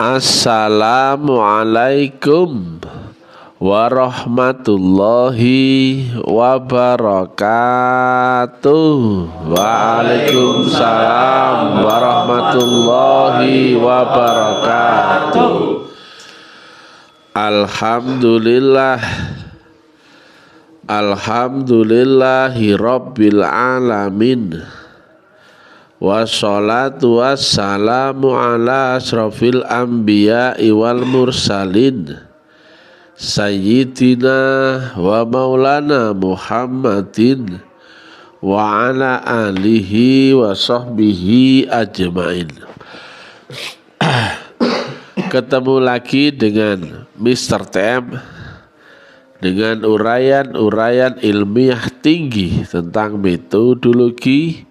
Assalamualaikum warahmatullahi wabarakatuh. Waalaikumsalam warahmatullahi wabarakatuh. Alhamdulillah. Alhamdulillahi rabbil alamin wassalatu wassalamu ala asrafil anbiya wal mursalin sayyidina wa maulana muhammadin wa ala alihi wa sahbihi ajmain ketemu lagi dengan Mr. TM dengan uraian-uraian ilmiah tinggi tentang metodologi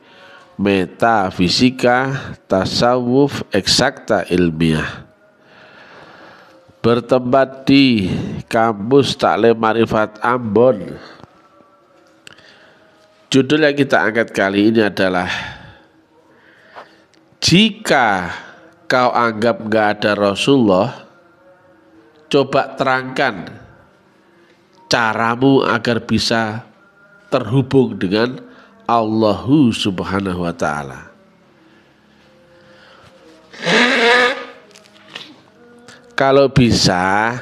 metafisika, tasawuf, eksakta ilmiah. Bertempat di kampus Taklim Marifat Ambon. Judul yang kita angkat kali ini adalah Jika kau anggap nggak ada Rasulullah, coba terangkan caramu agar bisa terhubung dengan Allahu subhanahu wa ta'ala. Kalau bisa,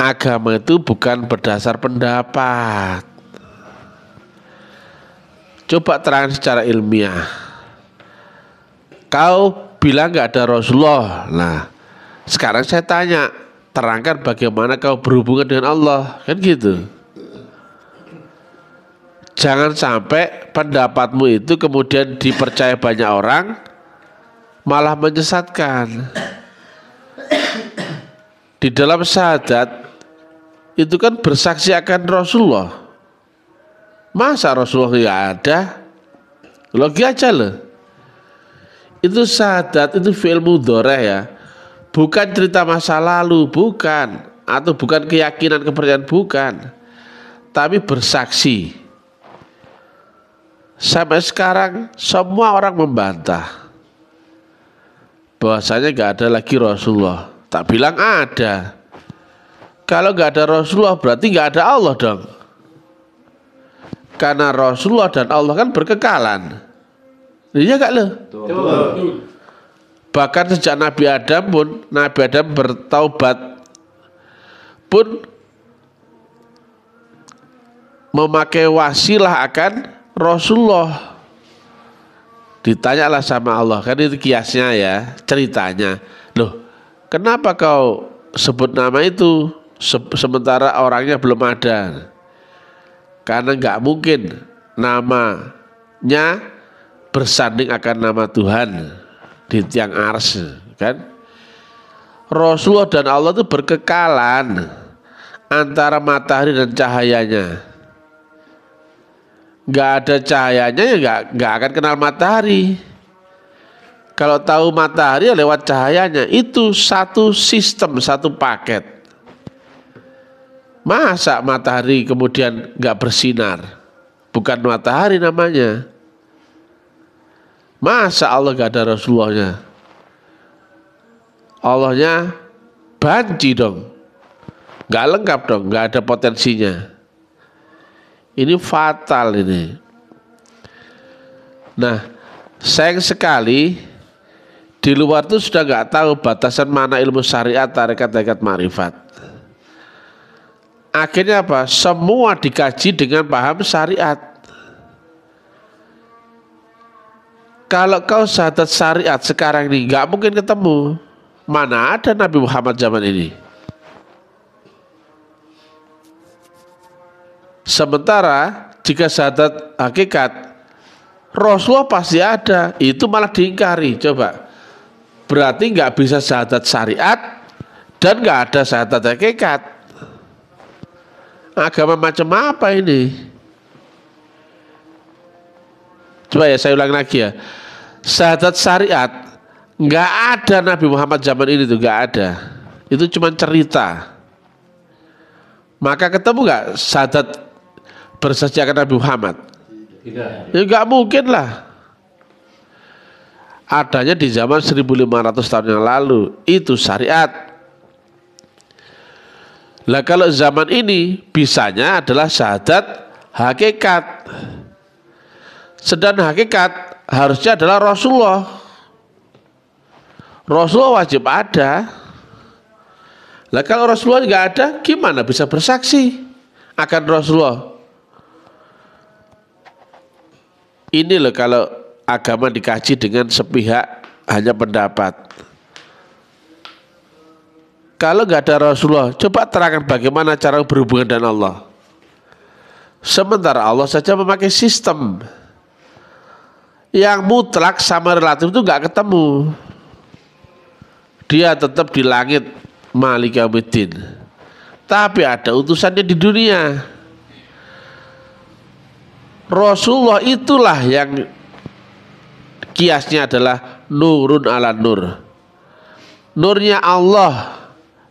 agama itu bukan berdasar pendapat. Coba terang secara ilmiah. Kau bilang gak ada Rasulullah. Nah, sekarang saya tanya, terangkan bagaimana kau berhubungan dengan Allah, kan gitu. Jangan sampai pendapatmu itu kemudian dipercaya banyak orang malah menyesatkan. Di dalam syahadat itu kan bersaksi akan Rasulullah. Masa Rasulullah tidak ada? Logi aja loh. Itu syahadat itu fi'il mudoreh ya. Bukan cerita masa lalu, bukan atau bukan keyakinan kepercayaan bukan. Tapi bersaksi Sampai sekarang semua orang membantah bahwasanya gak ada lagi Rasulullah. Tak bilang ada. Kalau gak ada Rasulullah berarti gak ada Allah dong. Karena Rasulullah dan Allah kan berkekalan. Iya gak loh? Bahkan sejak Nabi Adam pun Nabi Adam bertaubat pun memakai wasilah akan Rasulullah ditanyalah sama Allah kan itu kiasnya ya ceritanya loh kenapa kau sebut nama itu se sementara orangnya belum ada karena nggak mungkin namanya bersanding akan nama Tuhan di tiang ars kan Rasulullah dan Allah itu berkekalan antara matahari dan cahayanya nggak ada cahayanya ya nggak nggak akan kenal matahari. Kalau tahu matahari ya lewat cahayanya itu satu sistem satu paket. Masa matahari kemudian nggak bersinar? Bukan matahari namanya. Masa Allah nggak ada Rasulullahnya? Allahnya banci dong. Nggak lengkap dong, nggak ada potensinya. Ini fatal ini. Nah, sayang sekali di luar itu sudah nggak tahu batasan mana ilmu syariat, tarekat-tarekat marifat. Akhirnya apa? Semua dikaji dengan paham syariat. kalau kau sahabat syariat sekarang ini nggak mungkin ketemu mana ada Nabi Muhammad zaman ini Sementara jika syahadat hakikat Rasulullah pasti ada, itu malah diingkari. Coba, berarti nggak bisa syahadat syariat dan nggak ada syahadat hakikat. Agama macam apa ini? Coba ya saya ulang lagi ya. Syahadat syariat nggak ada Nabi Muhammad zaman ini tuh nggak ada. Itu cuma cerita. Maka ketemu nggak syahadat bersejajar Nabi Muhammad? Tidak. Ya nggak mungkin lah. Adanya di zaman 1500 tahun yang lalu itu syariat. Lah kalau zaman ini bisanya adalah syahadat hakikat. Sedang hakikat harusnya adalah Rasulullah. Rasulullah wajib ada. Lah kalau Rasulullah nggak ada, gimana bisa bersaksi akan Rasulullah? Ini loh kalau agama dikaji dengan sepihak hanya pendapat. Kalau nggak ada Rasulullah, coba terangkan bagaimana cara berhubungan dengan Allah. Sementara Allah saja memakai sistem yang mutlak sama relatif itu nggak ketemu. Dia tetap di langit Malik Abidin Tapi ada utusannya di dunia Rasulullah itulah yang kiasnya adalah nurun ala nur. Nurnya Allah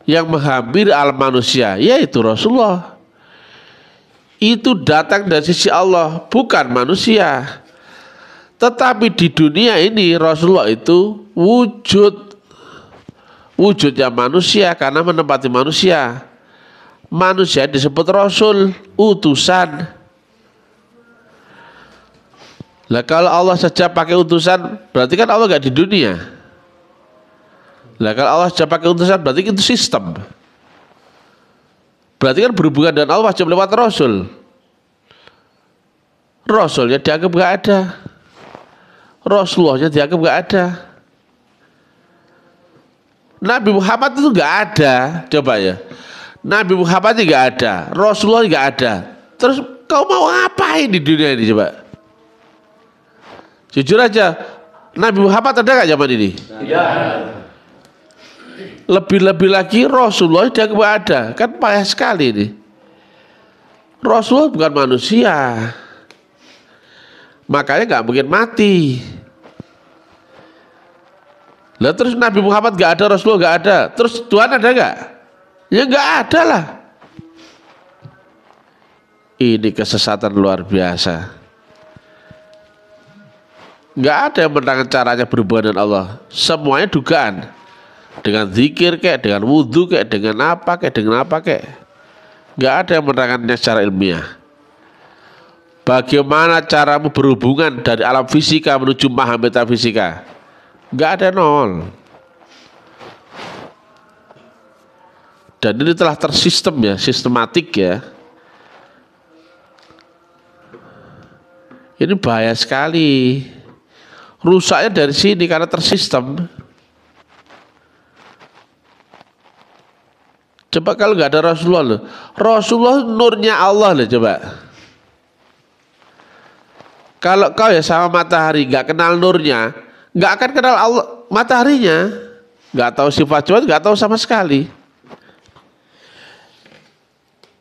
yang menghampiri alam manusia, yaitu Rasulullah. Itu datang dari sisi Allah, bukan manusia. Tetapi di dunia ini Rasulullah itu wujud wujudnya manusia karena menempati manusia. Manusia disebut rasul, utusan. Lah kalau Allah saja pakai utusan, berarti kan Allah gak di dunia. Lah kalau Allah saja pakai utusan, berarti itu sistem. Berarti kan berhubungan dengan Allah wajib lewat Rasul. Rasulnya dianggap gak ada. Rasulullahnya dianggap gak ada. Nabi Muhammad itu gak ada, coba ya. Nabi Muhammad juga ada, Rasulullah juga ada. Terus kau mau ngapain di dunia ini coba? Jujur aja, Nabi Muhammad ada gak zaman ini? Ya. Lebih-lebih lagi Rasulullah dia ada, kan payah sekali ini. Rasulullah bukan manusia, makanya nggak mungkin mati. Lalu terus Nabi Muhammad gak ada, Rasulullah gak ada, terus Tuhan ada nggak? Ya nggak ada lah. Ini kesesatan luar biasa nggak ada yang menang caranya berhubungan dengan Allah semuanya dugaan dengan zikir kayak dengan wudhu kayak dengan apa kayak dengan apa kayak nggak ada yang menerangkannya secara ilmiah bagaimana caramu berhubungan dari alam fisika menuju maha metafisika nggak ada nol dan ini telah tersistem ya sistematik ya ini bahaya sekali rusaknya dari sini karena tersistem. Coba kalau nggak ada Rasulullah loh. Rasulullah nurnya Allah loh coba. Kalau kau ya sama matahari nggak kenal nurnya, nggak akan kenal Allah mataharinya. Nggak tahu sifat cuman, nggak tahu sama sekali.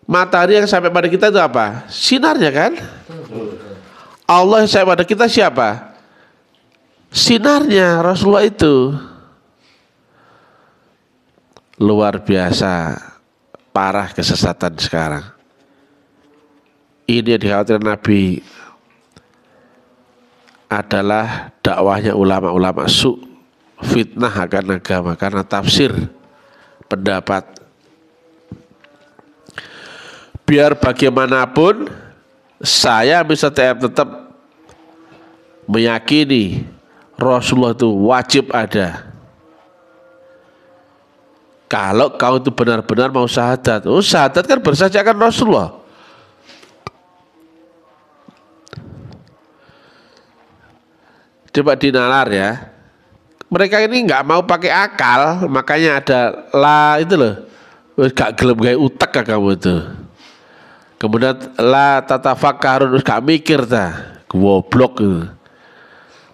Matahari yang sampai pada kita itu apa? Sinarnya kan? Allah yang sampai pada kita siapa? sinarnya Rasulullah itu luar biasa parah kesesatan sekarang. Ini yang dikhawatirkan Nabi adalah dakwahnya ulama-ulama su fitnah akan agama karena tafsir pendapat biar bagaimanapun saya bisa tetap, tetap meyakini Rasulullah itu wajib ada. Kalau kau itu benar-benar mau syahadat, oh syahadat kan bersajakan Rasulullah. Coba dinalar ya. Mereka ini nggak mau pakai akal, makanya ada la itu loh. Gak gelap gaya utak kah kamu itu. Kemudian la tatafakarun gak mikir ta. Goblok itu.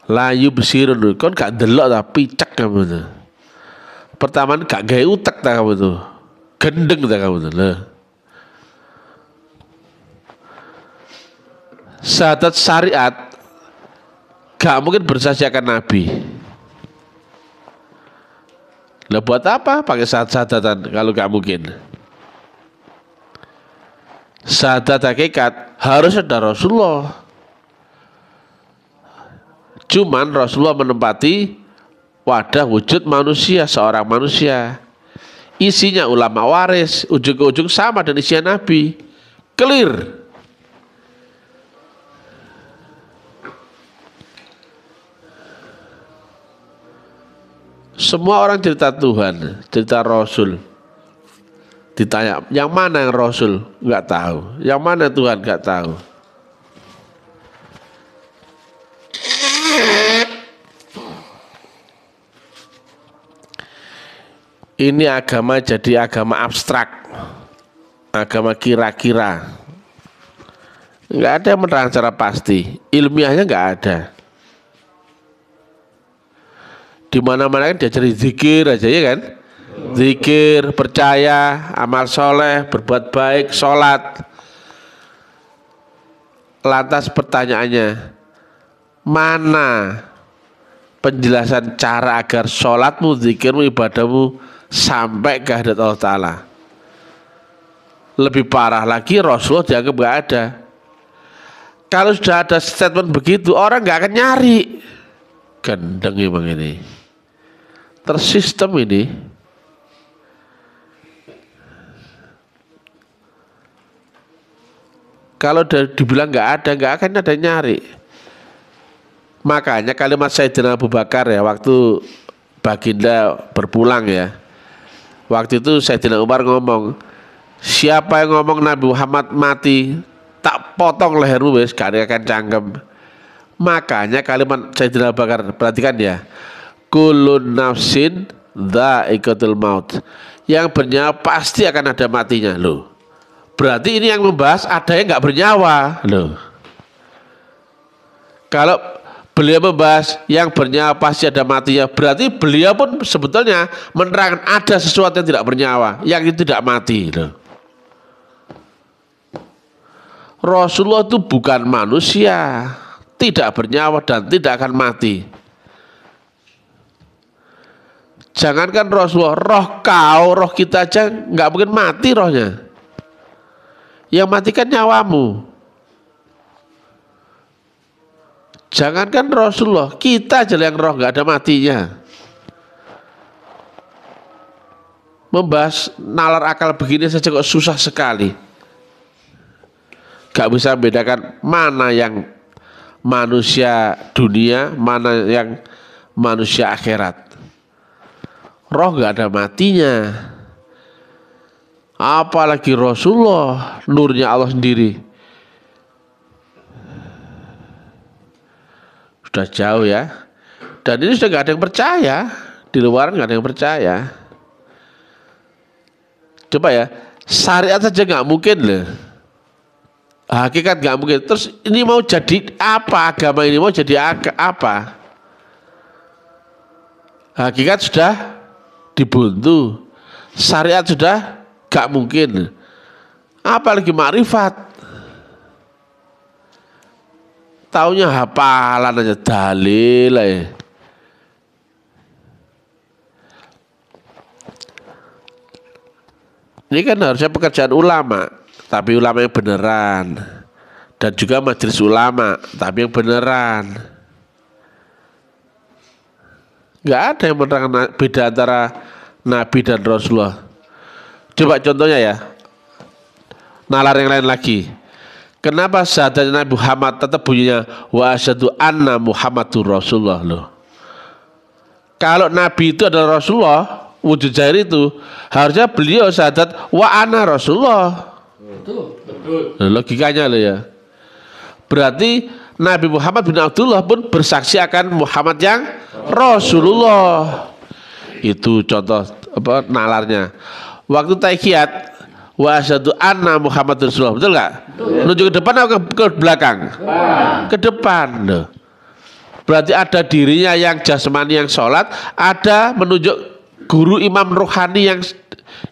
Layu besirun kon gak delok tapi cek kamu tuh. Pertama gak gawe utak tak kamu tuh. Gendeng tak kamu tuh. Lah. Sadat syariat gak mungkin bersaksi akan Nabi. Lah buat apa pakai saat-saat sadatan kalau gak mungkin? Sadat hakikat harus ada Rasulullah. Cuman Rasulullah menempati wadah wujud manusia, seorang manusia. Isinya ulama waris, ujung ujung sama dengan isinya Nabi. Clear. Semua orang cerita Tuhan, cerita Rasul. Ditanya, yang mana yang Rasul? Enggak tahu. Yang mana Tuhan? Enggak tahu. ini agama jadi agama abstrak agama kira-kira nggak ada yang menerang secara pasti ilmiahnya nggak ada di mana mana kan cari zikir aja ya kan zikir percaya amal soleh berbuat baik sholat lantas pertanyaannya mana penjelasan cara agar sholatmu zikirmu ibadahmu sampai ke hadirat Allah Ta'ala lebih parah lagi Rasulullah dianggap nggak ada kalau sudah ada statement begitu orang gak akan nyari gendeng emang ini tersistem ini kalau dibilang gak ada gak akan ada nyari makanya kalimat Sayyidina Abu Bakar ya waktu baginda berpulang ya Waktu itu Sayyidina Umar ngomong, siapa yang ngomong Nabi Muhammad mati, tak potong lehermu wis karya akan cangkem. Makanya kalimat saya Abu Bakar, perhatikan ya. Kulun nafsin Da ikutul maut. Yang bernyawa pasti akan ada matinya loh. Berarti ini yang membahas ada yang nggak bernyawa loh. Kalau Beliau membahas yang bernyawa pasti ada matinya. Berarti beliau pun sebetulnya menerangkan ada sesuatu yang tidak bernyawa, yang itu tidak mati. Gitu. Rasulullah itu bukan manusia, tidak bernyawa dan tidak akan mati. Jangankan Rasulullah, roh kau, roh kita aja nggak mungkin mati rohnya. Yang matikan nyawamu. Jangankan Rasulullah, kita aja yang roh nggak ada matinya. Membahas nalar akal begini saja kok susah sekali. Gak bisa membedakan mana yang manusia dunia, mana yang manusia akhirat. Roh nggak ada matinya. Apalagi Rasulullah, nurnya Allah sendiri Sudah jauh ya. Dan ini sudah nggak ada yang percaya. Di luar nggak ada yang percaya. Coba ya, syariat saja nggak mungkin loh. Hakikat nggak mungkin. Terus ini mau jadi apa agama ini mau jadi apa? Hakikat sudah dibuntu. Syariat sudah gak mungkin. Apalagi makrifat Taunya hafalan aja dalil aja. Ini kan harusnya pekerjaan ulama, tapi ulama yang beneran. Dan juga majelis ulama, tapi yang beneran. Gak ada yang menerangkan beda antara Nabi dan Rasulullah. Coba contohnya ya, nalar yang lain lagi. Kenapa syahadat Nabi Muhammad tetap bunyinya wa asyhadu anna Muhammadur Rasulullah loh. Kalau Nabi itu adalah Rasulullah, wujud jahir itu harusnya beliau syahadat wa ana Rasulullah. Betul, betul. Logikanya loh ya. Berarti Nabi Muhammad bin Abdullah pun bersaksi akan Muhammad yang Rasulullah. Itu contoh apa nalarnya. Waktu taikiat wa asyhadu anna Muhammad Rasulullah. Betul nggak? Menuju ke depan atau ke, ke belakang? Ke depan. Berarti ada dirinya yang jasmani yang sholat, ada menunjuk guru imam rohani yang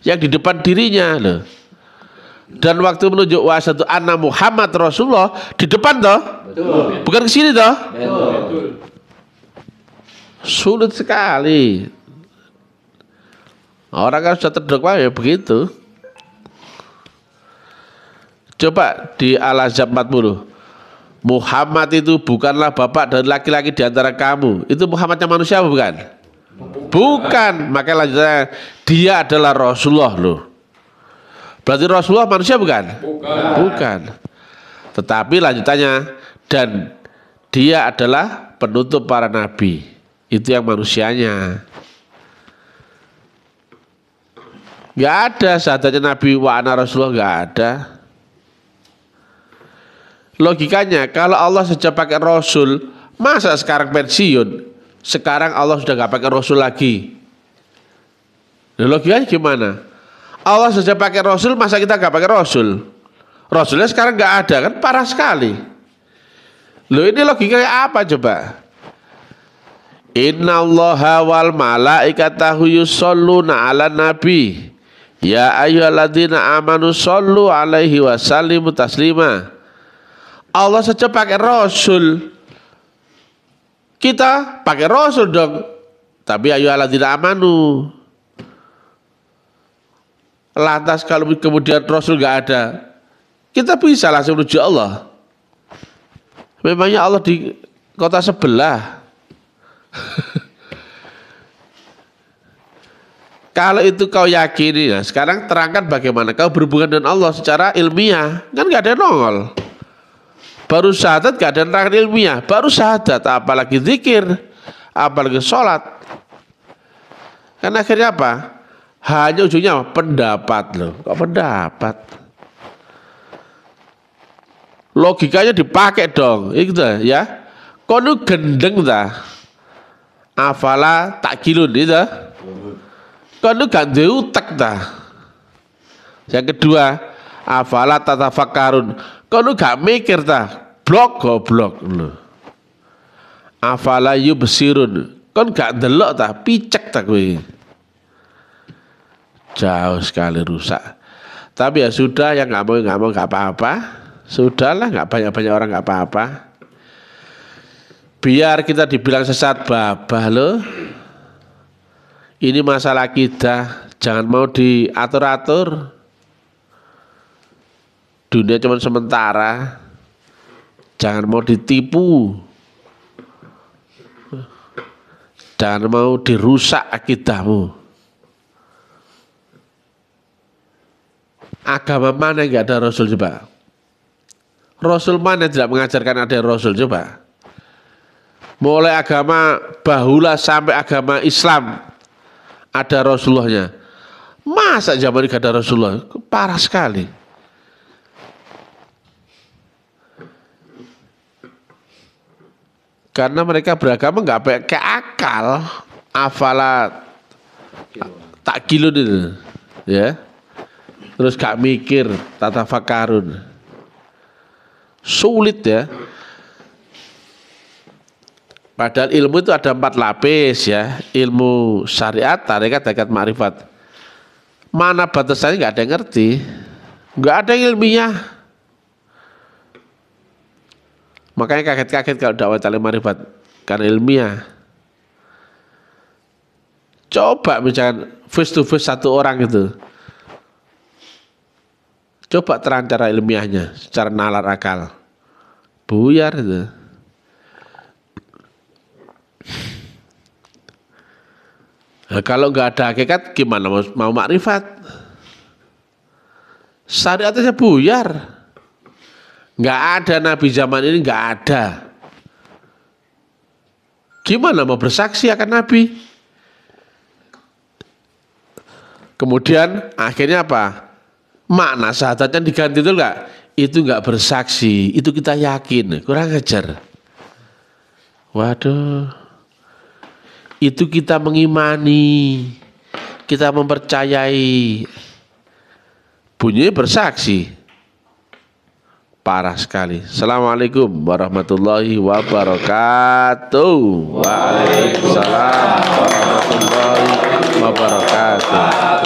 yang di depan dirinya loh. Dan waktu menunjuk wa satu anna Muhammad Rasulullah di depan toh? Betul. Bukan ke sini toh? Betul. Sulit sekali. Orang kan sudah terdakwa ya begitu. Coba di al azab 40. Muhammad itu bukanlah bapak dan laki-laki di antara kamu. Itu Muhammadnya manusia bukan? Bukan. bukan. Makanya lanjutnya dia adalah Rasulullah loh. Berarti Rasulullah manusia bukan? Bukan. bukan. Tetapi lanjutannya dan dia adalah penutup para nabi. Itu yang manusianya. Gak ada saatnya Nabi wa Rasulullah gak ada. Logikanya kalau Allah saja pakai Rasul, masa sekarang pensiun? Sekarang Allah sudah nggak pakai Rasul lagi. Nah, logikanya gimana? Allah saja pakai Rasul, masa kita gak pakai Rasul? Rasulnya sekarang gak ada kan parah sekali. Lo ini logikanya apa coba? Inna allaha wal malaikatahu yusalluna ala nabi Ya ayyuhalladzina amanu sallu alaihi wa sallimu taslima Allah saja pakai Rasul. Kita pakai Rasul dong. Tapi ayo Allah tidak amanu. Lantas kalau kemudian Rasul gak ada, kita bisa langsung menuju Allah. Memangnya Allah di kota sebelah. Kalau itu kau yakini, ya. sekarang terangkan bagaimana kau berhubungan dengan Allah secara ilmiah. Kan nggak ada yang nongol. Baru syahadat gak ada neraka ilmiah. Baru syahadat, apalagi zikir, apalagi sholat. Karena akhirnya apa? Hanya ujungnya apa? pendapat loh. Kok pendapat? Logikanya dipakai dong, iya itu ya. Kok lu gendeng ta Afala tak kilun itu. Iya Kok lu gak utak ta Yang kedua, afala tatafakarun. Kok lu gak mikir tak Blok goblok lu. Afalayu besirun, Kon gak delok tak, picek tak, Jauh sekali rusak. Tapi ya sudah yang nggak mau nggak mau nggak apa-apa. Sudahlah nggak banyak-banyak orang nggak apa-apa. Biar kita dibilang sesat babah lu. Ini masalah kita, jangan mau diatur-atur dunia cuma sementara jangan mau ditipu jangan mau dirusak akidahmu agama mana yang gak ada rasul coba rasul mana yang tidak mengajarkan ada rasul coba mulai agama bahula sampai agama Islam ada Rasulullahnya masa zaman ini gak ada Rasulullah parah sekali karena mereka beragama nggak pakai akal afala tak kilo itu ya terus gak mikir tata fakarun sulit ya padahal ilmu itu ada empat lapis ya ilmu syariat tarekat tarekat makrifat. mana batasannya nggak ada yang ngerti nggak ada yang ilmiah Makanya kaget-kaget kalau dakwah talim marifat karena ilmiah. Coba misalkan face to face satu orang itu. Coba terancar ilmiahnya secara nalar akal. Buyar itu. Nah, kalau nggak ada hakikat gimana mau, mau makrifat? Syariatnya buyar. Nggak ada nabi zaman ini, nggak ada. Gimana mau bersaksi akan nabi? Kemudian akhirnya apa? Makna sahadatnya diganti itu enggak? Itu enggak bersaksi, itu kita yakin, kurang ajar. Waduh. Itu kita mengimani, kita mempercayai. Bunyi bersaksi, parah sekali. Assalamualaikum warahmatullahi wabarakatuh. Waalaikumsalam warahmatullahi wabarakatuh.